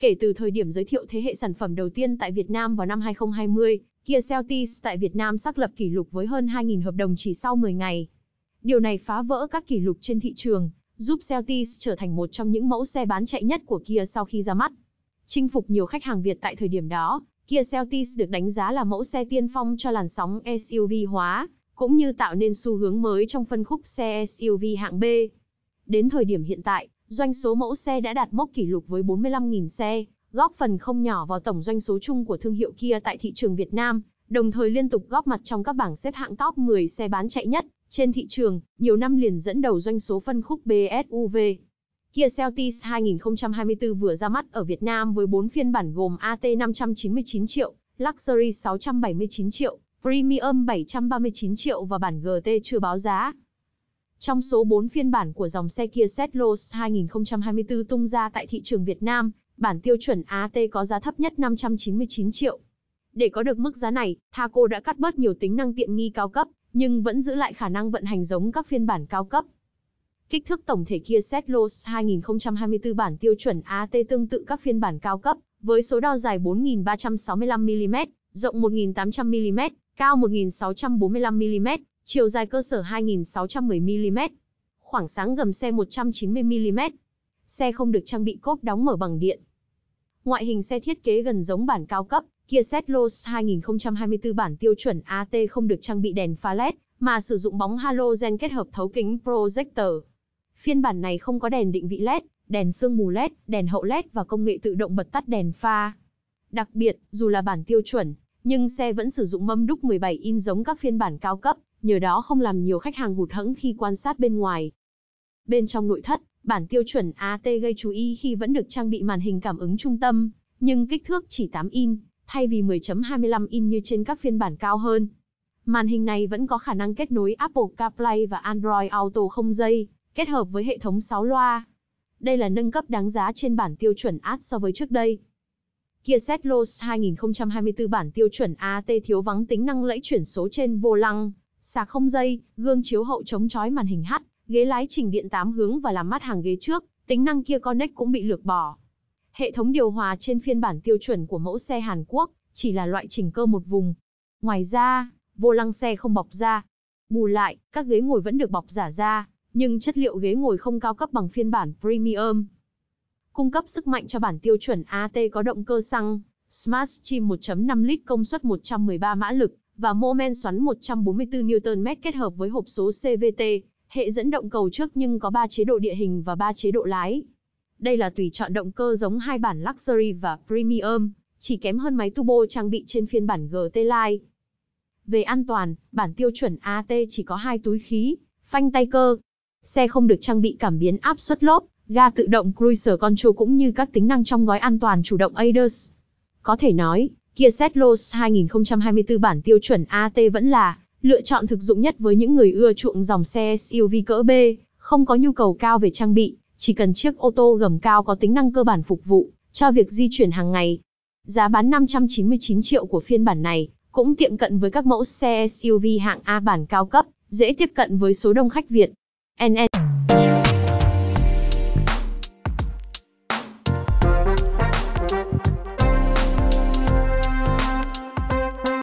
Kể từ thời điểm giới thiệu thế hệ sản phẩm đầu tiên tại Việt Nam vào năm 2020, Kia Celtis tại Việt Nam xác lập kỷ lục với hơn 2.000 hợp đồng chỉ sau 10 ngày. Điều này phá vỡ các kỷ lục trên thị trường, giúp Celtis trở thành một trong những mẫu xe bán chạy nhất của Kia sau khi ra mắt. Chinh phục nhiều khách hàng Việt tại thời điểm đó, Kia Celtis được đánh giá là mẫu xe tiên phong cho làn sóng SUV hóa, cũng như tạo nên xu hướng mới trong phân khúc xe SUV hạng B. Đến thời điểm hiện tại, Doanh số mẫu xe đã đạt mốc kỷ lục với 45.000 xe, góp phần không nhỏ vào tổng doanh số chung của thương hiệu Kia tại thị trường Việt Nam, đồng thời liên tục góp mặt trong các bảng xếp hạng top 10 xe bán chạy nhất trên thị trường, nhiều năm liền dẫn đầu doanh số phân khúc BSUV. Kia Celtis 2024 vừa ra mắt ở Việt Nam với 4 phiên bản gồm AT 599 triệu, Luxury 679 triệu, Premium 739 triệu và bản GT chưa báo giá. Trong số 4 phiên bản của dòng xe Kia Cetos 2024 tung ra tại thị trường Việt Nam, bản tiêu chuẩn AT có giá thấp nhất 599 triệu. Để có được mức giá này, Thaco đã cắt bớt nhiều tính năng tiện nghi cao cấp, nhưng vẫn giữ lại khả năng vận hành giống các phiên bản cao cấp. Kích thước tổng thể Kia Cetos 2024 bản tiêu chuẩn AT tương tự các phiên bản cao cấp, với số đo dài 4.365 mm, rộng 1.800 mm, cao 1.645 mm, chiều dài cơ sở 2.610mm, khoảng sáng gầm xe 190mm. Xe không được trang bị cốp đóng mở bằng điện. Ngoại hình xe thiết kế gần giống bản cao cấp, Kia Cetos 2024 bản tiêu chuẩn AT không được trang bị đèn pha LED, mà sử dụng bóng halogen kết hợp thấu kính projector. Phiên bản này không có đèn định vị LED, đèn sương mù LED, đèn hậu LED và công nghệ tự động bật tắt đèn pha. Đặc biệt, dù là bản tiêu chuẩn, nhưng xe vẫn sử dụng mâm đúc 17 in giống các phiên bản cao cấp nhờ đó không làm nhiều khách hàng hụt hẫng khi quan sát bên ngoài. Bên trong nội thất, bản tiêu chuẩn AT gây chú ý khi vẫn được trang bị màn hình cảm ứng trung tâm, nhưng kích thước chỉ 8 in, thay vì 10.25 in như trên các phiên bản cao hơn. Màn hình này vẫn có khả năng kết nối Apple CarPlay và Android Auto không dây, kết hợp với hệ thống 6 loa. Đây là nâng cấp đáng giá trên bản tiêu chuẩn AT so với trước đây. Kia Cetos 2024 bản tiêu chuẩn AT thiếu vắng tính năng lẫy chuyển số trên vô lăng, sạc không dây, gương chiếu hậu chống chói màn hình hắt, ghế lái chỉnh điện tám hướng và làm mát hàng ghế trước, tính năng kia Connect cũng bị lược bỏ. Hệ thống điều hòa trên phiên bản tiêu chuẩn của mẫu xe Hàn Quốc chỉ là loại chỉnh cơ một vùng. Ngoài ra, vô lăng xe không bọc da. Bù lại, các ghế ngồi vẫn được bọc giả da, nhưng chất liệu ghế ngồi không cao cấp bằng phiên bản Premium. Cung cấp sức mạnh cho bản tiêu chuẩn AT có động cơ xăng Smart Stream 1.5 lít công suất 113 mã lực, và mô men xoắn 144 Nm kết hợp với hộp số CVT, hệ dẫn động cầu trước nhưng có 3 chế độ địa hình và 3 chế độ lái. Đây là tùy chọn động cơ giống hai bản Luxury và Premium, chỉ kém hơn máy turbo trang bị trên phiên bản GT Line. Về an toàn, bản tiêu chuẩn AT chỉ có hai túi khí, phanh tay cơ. Xe không được trang bị cảm biến áp suất lốp, ga tự động cruiser control cũng như các tính năng trong gói an toàn chủ động ADAS. Có thể nói, Kia Celos 2024 bản tiêu chuẩn AT vẫn là lựa chọn thực dụng nhất với những người ưa chuộng dòng xe SUV cỡ B, không có nhu cầu cao về trang bị, chỉ cần chiếc ô tô gầm cao có tính năng cơ bản phục vụ cho việc di chuyển hàng ngày. Giá bán 599 triệu của phiên bản này cũng tiệm cận với các mẫu xe SUV hạng A bản cao cấp, dễ tiếp cận với số đông khách Việt. NN